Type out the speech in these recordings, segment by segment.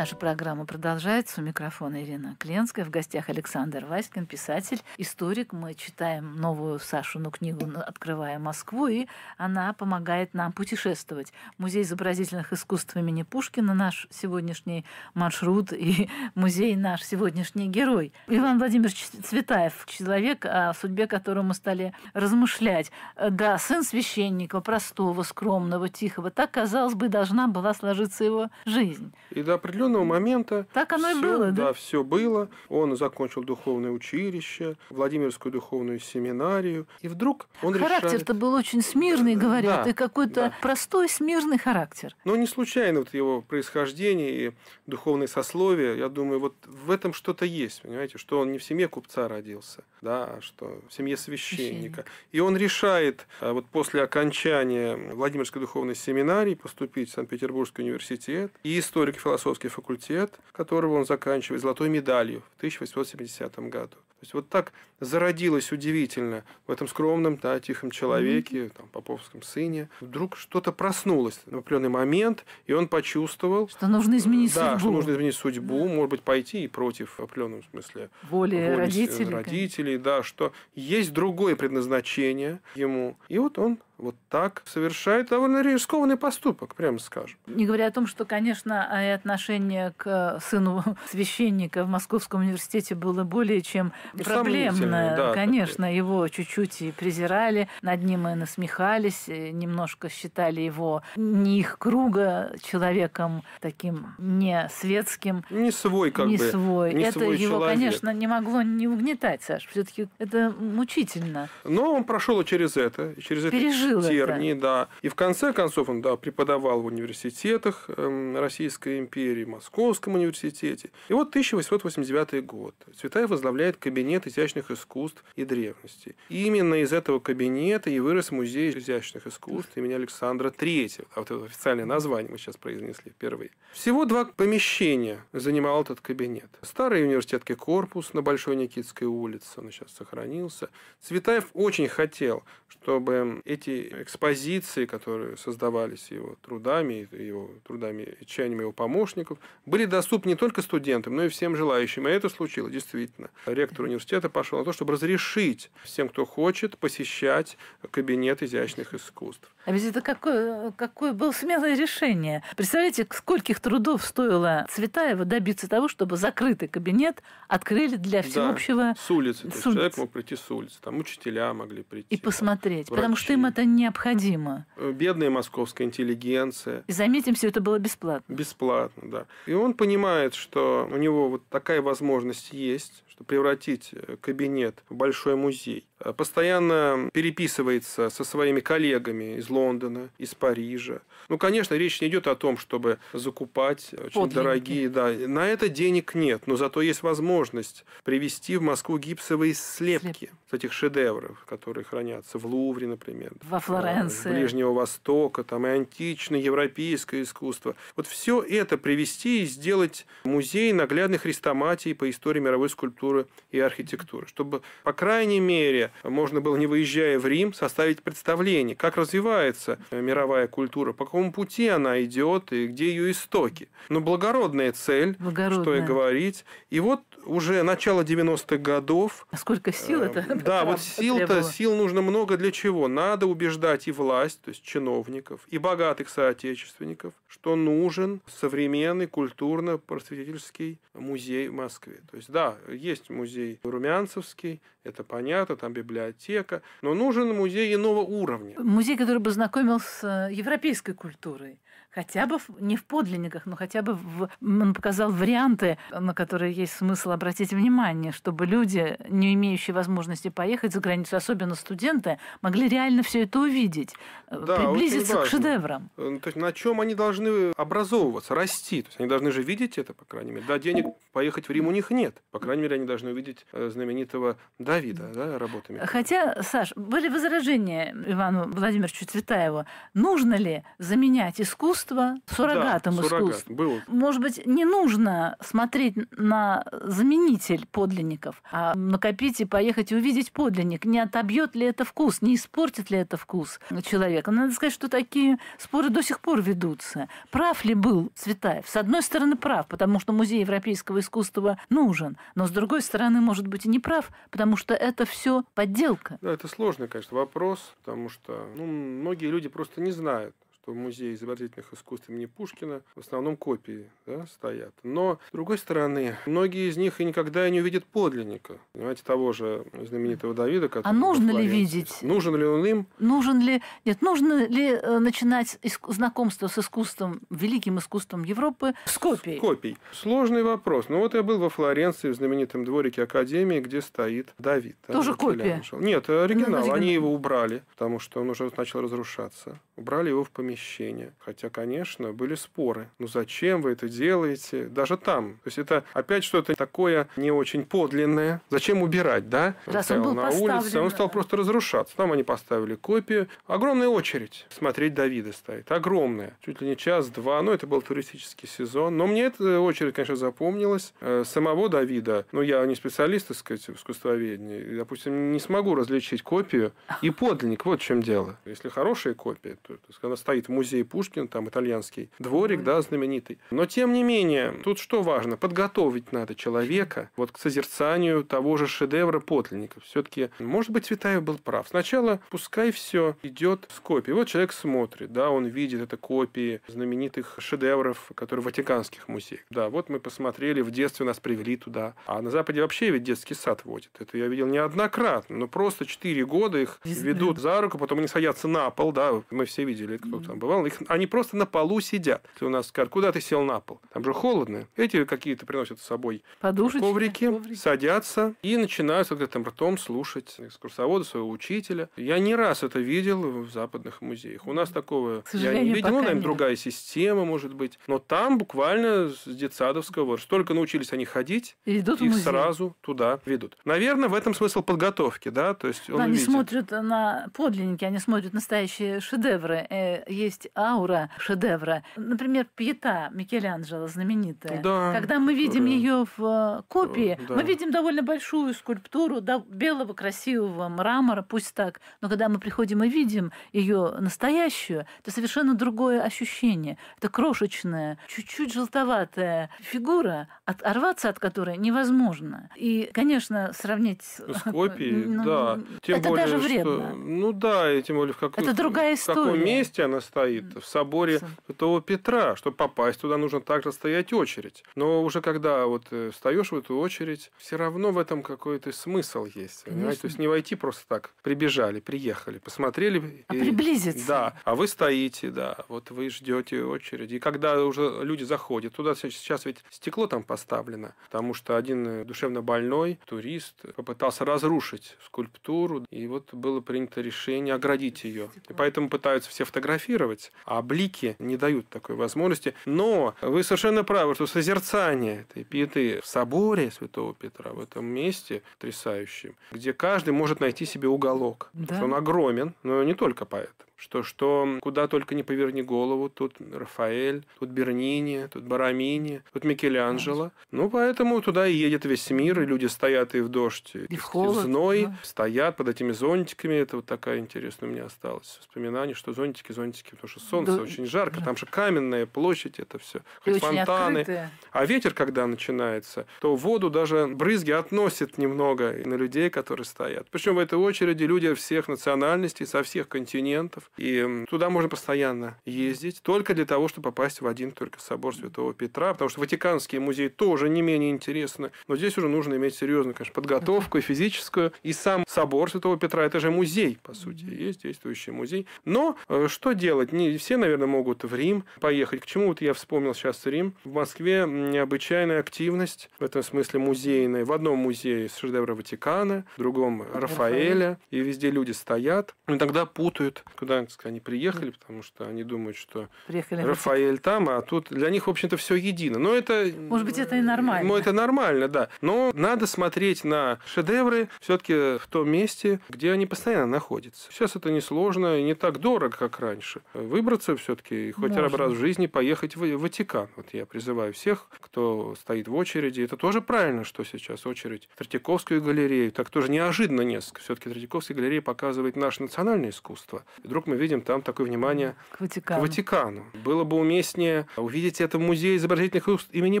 Наша программа продолжается. У микрофона Ирина Кленская. В гостях Александр Васькин, писатель, историк. Мы читаем новую Сашину книгу «Открывая Москву», и она помогает нам путешествовать. Музей изобразительных искусств имени Пушкина – наш сегодняшний маршрут, и музей – наш сегодняшний герой. Иван Владимирович Цветаев – человек, о судьбе которого мы стали размышлять. Да, сын священника, простого, скромного, тихого. Так, казалось бы, должна была сложиться его жизнь. И до определенного определенного момента... Так оно все, и было, да? Да, все было. Он закончил духовное училище, Владимирскую духовную семинарию. И вдруг он Характер-то решает... был очень смирный, говорят, да, и какой-то да. простой смирный характер. Но не случайно вот его происхождение и духовное сословие, я думаю, вот в этом что-то есть, понимаете, что он не в семье купца родился, да, а что в семье священника. Священник. И он решает э, вот после окончания Владимирской духовной семинарии поступить в Санкт-Петербургский университет и историко-философский факультет факультет, которого он заканчивает, золотой медалью в 1870 году. То есть вот так зародилось удивительно в этом скромном, да, тихом человеке, там, поповском сыне. Вдруг что-то проснулось в определенный момент, и он почувствовал... Что нужно изменить да, судьбу. Да, что нужно изменить судьбу, да. может быть, пойти и против в определенном смысле воли, родителей. родителей да, что есть другое предназначение ему. И вот он вот так совершает довольно рискованный поступок, прямо скажем. Не говоря о том, что, конечно, а, отношение к э, сыну священника в Московском университете было более чем проблемное. Да, конечно, такое. его чуть-чуть и презирали, над ним и насмехались, немножко считали его не их круга человеком таким не светским. Не свой, как не бы. Свой. Не это свой его, человек. конечно, не могло не угнетать, Саш. Все-таки это мучительно. Но он прошел через это, через Пережил эти тернии, это. да. И в конце концов он да, преподавал в университетах эм, Российской империи, Московском университете. И вот 1889 год. Цветаев возглавляет кабинет кабинет изящных искусств и древности. Именно из этого кабинета и вырос музей изящных искусств имени Александра III. А вот это официальное название мы сейчас произнесли впервые. Всего два помещения занимал этот кабинет. Старый университетский корпус на Большой Никитской улице, он сейчас сохранился. Цветаев очень хотел, чтобы эти экспозиции, которые создавались его трудами, его трудами и чаяниями его помощников, были доступны не только студентам, но и всем желающим. И это случилось действительно. Ректору университета пошел на то, чтобы разрешить всем, кто хочет, посещать кабинет изящных искусств. А ведь это какое, какое было смелое решение. Представляете, скольких трудов стоило Цветаева добиться того, чтобы закрытый кабинет открыли для всеобщего... Да, с улицы. С улицы. Человек мог прийти с улицы, там учителя могли прийти. И посмотреть, врачи. потому что им это необходимо. Э, бедная московская интеллигенция. И заметим, все это было бесплатно. Бесплатно, да. И он понимает, что у него вот такая возможность есть, превратить э, кабинет в большой музей. Э, постоянно переписывается со своими коллегами из Лондона, из Парижа. Ну, конечно, речь не идет о том, чтобы закупать э, очень Подлинники. дорогие. Да, на это денег нет, но зато есть возможность привезти в Москву гипсовые слепки Слеп. этих шедевров, которые хранятся в Лувре, например. Во э, Флоренции. Ближнего Востока, там и античное, европейское искусство. Вот все это привести и сделать музей наглядной хрестоматии по истории мировой скульптуры и архитектуры, чтобы, по крайней мере, можно было, не выезжая в Рим, составить представление, как развивается э, мировая культура, по какому пути она идет и где ее истоки. Но благородная цель, благородная. что и говорить. И вот уже начало 90-х годов. А сколько сил э, это? Да, вот сил-то, сил нужно много для чего? Надо убеждать и власть, то есть чиновников, и богатых соотечественников, что нужен современный культурно-просветительский музей в Москве. То есть, да, есть музей Румянцевский, это понятно, там библиотека, но нужен музей иного уровня. Музей, который бы знакомил с э, европейской культурой хотя бы не в подлинниках, но хотя бы в, он показал варианты, на которые есть смысл обратить внимание, чтобы люди, не имеющие возможности поехать за границу, особенно студенты, могли реально все это увидеть, э, да, приблизиться к шедеврам. Э, то есть на чем они должны образовываться, расти? То есть они должны же видеть это, по крайней мере. Да, денег поехать в Рим у них нет. По крайней мере, они должны увидеть э, знаменитого Давида да, работами. Хотя, Саш, были возражения Ивану Владимировичу Цветаеву, нужно ли заменять искусство искусства суррогатом да, искусств. Суррогат, был. Может быть, не нужно смотреть на заменитель подлинников, а накопить и поехать и увидеть подлинник. Не отобьет ли это вкус, не испортит ли это вкус человека. Надо сказать, что такие споры до сих пор ведутся. Прав ли был Цветаев? С одной стороны, прав, потому что музей европейского искусства нужен, но с другой стороны, может быть, и не прав, потому что это все подделка. Да, это сложный, конечно, вопрос, потому что ну, многие люди просто не знают что музей изобразительных искусств имени Пушкина в основном копии да, стоят. Но, с другой стороны, многие из них и никогда не увидят подлинника. Понимаете, того же знаменитого Давида, который... А нужно ли видеть? Нужен ли он им? Нужен ли... Нет, нужно ли э, начинать иск... знакомство с искусством, великим искусством Европы с копией? С копией. Сложный вопрос. Ну вот я был во Флоренции, в знаменитом дворике Академии, где стоит Давид. Тоже да, копия? Нет, э, оригинал. Они его убрали, потому что он уже начал разрушаться. Убрали его в помещение помещение. Хотя, конечно, были споры. Ну зачем вы это делаете? Даже там. То есть это опять что-то такое не очень подлинное. Зачем убирать, да? Раз он, он был на поставлен... улице, он стал просто разрушаться. Там они поставили копию. Огромная очередь смотреть Давида стоит. Огромная. Чуть ли не час-два. Ну, это был туристический сезон. Но мне эта очередь, конечно, запомнилась. Э, самого Давида, ну, я не специалист, так сказать, в искусствоведении. Допустим, не смогу различить копию и подлинник. Вот в чем дело. Если хорошая копия, то, то она стоит стоит музей Пушкин, там итальянский дворик, да, знаменитый. Но тем не менее, тут что важно? Подготовить надо человека вот к созерцанию того же шедевра подлинника. Все-таки, может быть, Цветаев был прав. Сначала пускай все идет с копии. Вот человек смотрит, да, он видит это копии знаменитых шедевров, которые в Ватиканских музеях. Да, вот мы посмотрели, в детстве нас привели туда. А на Западе вообще ведь детский сад водит. Это я видел неоднократно. Но ну, просто 4 года их ведут за руку, потом они садятся на пол, да, мы все видели, кто-то там бывал, их, они просто на полу сидят. Ты у нас скажут, куда ты сел на пол? Там же холодно. Эти какие-то приносят с собой Подушечки, коврики, коврики, садятся и начинают с открытым ртом слушать экскурсовода, своего учителя. Я не раз это видел в западных музеях. У нас такого я не видел, ну, наверное, нет. другая система, может быть. Но там буквально с детсадовского возраста. Только научились они ходить, и идут их сразу туда ведут. Наверное, в этом смысл подготовки, да? То есть он да, они видит. смотрят на подлинники, они смотрят настоящие шедевры. Э, есть аура шедевра. Например, Пьета Микеланджело знаменитая. Да, Когда мы видим которая... ее в э, копии, э, да. мы видим довольно большую скульптуру да, белого красивого мрамора, пусть так, но когда мы приходим и видим ее настоящую, это совершенно другое ощущение. Это крошечная, чуть-чуть желтоватая фигура, оторваться от которой невозможно. И, конечно, сравнить с копией, ну, да. Ну, тем это более, даже вредно. Что, ну да, и тем более в каком, это другая история. в каком месте она стоит в соборе Святого Петра. Чтобы попасть туда, нужно также стоять очередь. Но уже когда вот э, встаешь в эту очередь, все равно в этом какой-то смысл есть. Понимаете? То есть не войти просто так. Прибежали, приехали, посмотрели. А и... приблизиться. Да. А вы стоите, да. Вот вы ждете очереди. И когда уже люди заходят, туда сейчас ведь стекло там поставлено, потому что один э, душевно больной турист попытался разрушить скульптуру, и вот было принято решение оградить ее. И поэтому пытаются все фотографировать фотографировать, а блики не дают такой возможности. Но вы совершенно правы, что созерцание этой пиеты в соборе Святого Петра, в этом месте потрясающем, где каждый может найти себе уголок. Да. Он огромен, но не только поэтому что-что, куда только не поверни голову, тут Рафаэль, тут Бернини, тут Барамини, тут Микеланджело. Ну, поэтому туда и едет весь мир, и люди стоят и в дождь, и, и в, холод, и зной, да. стоят под этими зонтиками. Это вот такая интересная у меня осталась воспоминание, что зонтики, зонтики, потому что солнце да, очень жарко, там же каменная площадь, это все, и фонтаны. Открытые. А ветер, когда начинается, то воду даже брызги относит немного на людей, которые стоят. Причем в этой очереди люди всех национальностей, со всех континентов. И туда можно постоянно ездить, только для того, чтобы попасть в один только собор Святого Петра, потому что ватиканские музеи тоже не менее интересны. но здесь уже нужно иметь серьезную, конечно, подготовку и физическую. И сам собор Святого Петра – это же музей, по сути, есть действующий музей. Но э, что делать? Не все, наверное, могут в Рим поехать. К чему вот я вспомнил сейчас Рим? В Москве необычайная активность, в этом смысле музейная. В одном музее шедевра Ватикана, в другом Рафаэля, и везде люди стоят. Иногда путают, куда Ульяновск они приехали, потому что они думают, что приехали Рафаэль там, а тут для них, в общем-то, все едино. Но это... Может быть, это и нормально. Ну, это нормально, да. Но надо смотреть на шедевры все-таки в том месте, где они постоянно находятся. Сейчас это несложно и не так дорого, как раньше. Выбраться все-таки хоть Можно. раз в жизни поехать в Ватикан. Вот я призываю всех, кто стоит в очереди. Это тоже правильно, что сейчас очередь в Третьяковскую галерею. Так тоже неожиданно несколько. Все-таки Третьяковская галерея показывает наше национальное искусство. И вдруг мы видим там такое внимание к Ватикану. К Ватикану. Было бы уместнее увидеть это в музее изобразительных искусств имени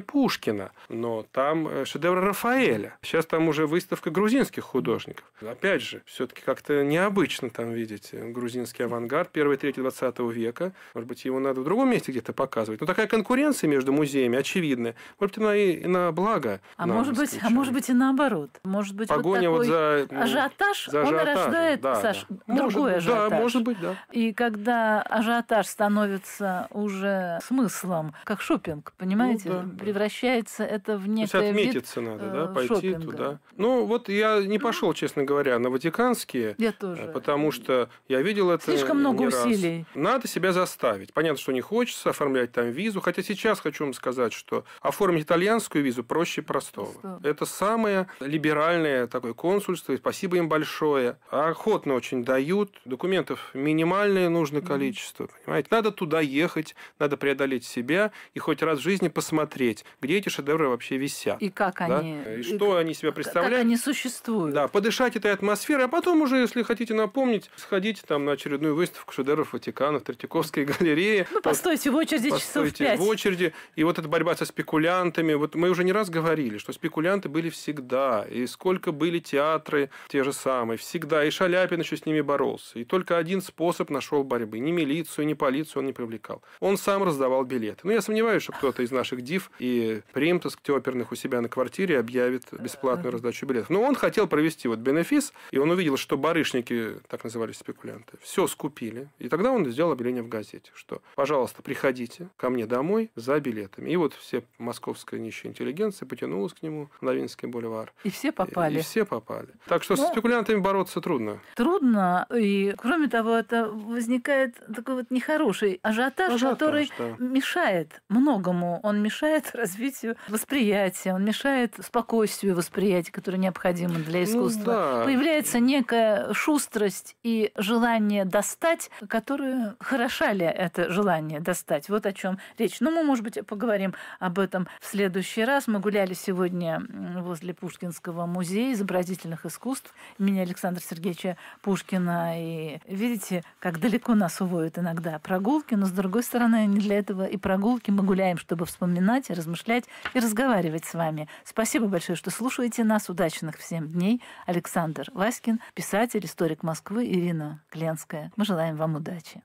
Пушкина, но там э, шедевр Рафаэля. Сейчас там уже выставка грузинских художников. Опять же, все-таки как-то необычно там видеть э, грузинский авангард первой трети 20 века. Может быть, его надо в другом месте где-то показывать. Но такая конкуренция между музеями очевидная. Может быть, она и на благо. А может быть, а может быть и наоборот. Может быть, Погоня вот, такой вот за ажиотаж, за ажиотаж, он рождает да, Саш, да. другой может, ажиотаж. Да, может быть, да. И когда ажиотаж становится уже смыслом, как шопинг, понимаете, ну, да. превращается это в некое... То есть отметиться вид, надо, да, э, пойти шопинга. туда. Ну, вот я не ну. пошел, честно говоря, на Ватиканские. Я тоже. Э, потому что я видел это Слишком много усилий. Раз. Надо себя заставить. Понятно, что не хочется оформлять там визу. Хотя сейчас хочу вам сказать, что оформить итальянскую визу проще простого. Просто. Это самое либеральное такое консульство. И спасибо им большое. Охотно очень дают. Документов мини минимальное нужное количество. Понимаете? Надо туда ехать, надо преодолеть себя и хоть раз в жизни посмотреть, где эти шедевры вообще висят. И как да? они... И э, что и... они себя представляют. Как они существуют. Да, подышать этой атмосферой, а потом уже, если хотите напомнить, сходите там на очередную выставку шедевров Ватикана в Третьяковской галерее. Ну, постойте в очереди постойте часов 5. в очереди. И вот эта борьба со спекулянтами. Вот мы уже не раз говорили, что спекулянты были всегда. И сколько были театры те же самые. Всегда. И Шаляпин еще с ними боролся. И только один способ способ нашел борьбы. Ни милицию, ни полицию он не привлекал. Он сам раздавал билеты. Но я сомневаюсь, что кто-то из наших див и примтоск оперных у себя на квартире объявит бесплатную раздачу билетов. Но он хотел провести вот бенефис, и он увидел, что барышники, так назывались спекулянты, все скупили. И тогда он сделал объявление в газете, что, пожалуйста, приходите ко мне домой за билетами. И вот все московская нищая интеллигенция потянулась к нему на Винский бульвар. И все попали. И, и все попали. Так что Но... с ну, спекулянтами бороться трудно. Трудно. И, кроме того, это возникает такой вот нехороший ажиотаж, ажиотаж который да. мешает многому. Он мешает развитию восприятия, он мешает спокойствию восприятия, которое необходимо для ну искусства. Ну, да. Появляется некая шустрость и желание достать, которое хороша ли это желание достать. Вот о чем речь. Но ну, мы, может быть, поговорим об этом в следующий раз. Мы гуляли сегодня возле Пушкинского музея изобразительных искусств имени Александра Сергеевича Пушкина. И видите, как далеко нас уводят иногда прогулки, но, с другой стороны, не для этого и прогулки. Мы гуляем, чтобы вспоминать, размышлять и разговаривать с вами. Спасибо большое, что слушаете нас. Удачных всем дней. Александр Васькин, писатель, историк Москвы, Ирина Кленская. Мы желаем вам удачи.